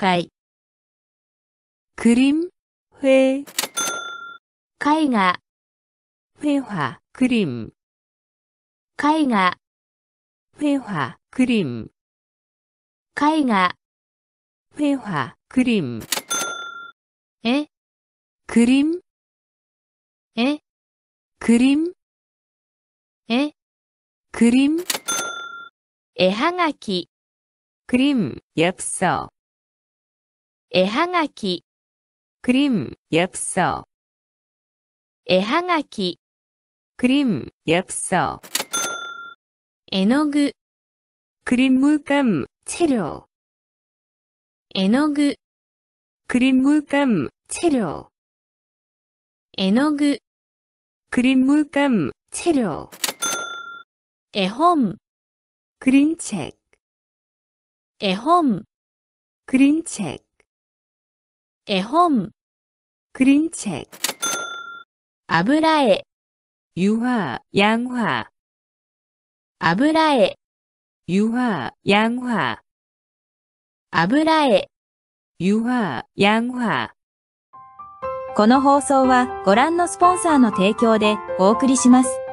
가그림회가이가회화그림가이가회화그림가이가회화그림에그림에그림에그림애항하기그림엽서 애항하기 그림 엽서 애항하기 그림 엽서 에너그 그림 물감 체료 에너그 그림 물감 체료 에너그 그림 물감 체료 애홈 그림책 애홈 그림책 絵本그림책아브라에유양화油絵라에양화아브라에양화この放送はご覧のスポンサーの提供でお送りします。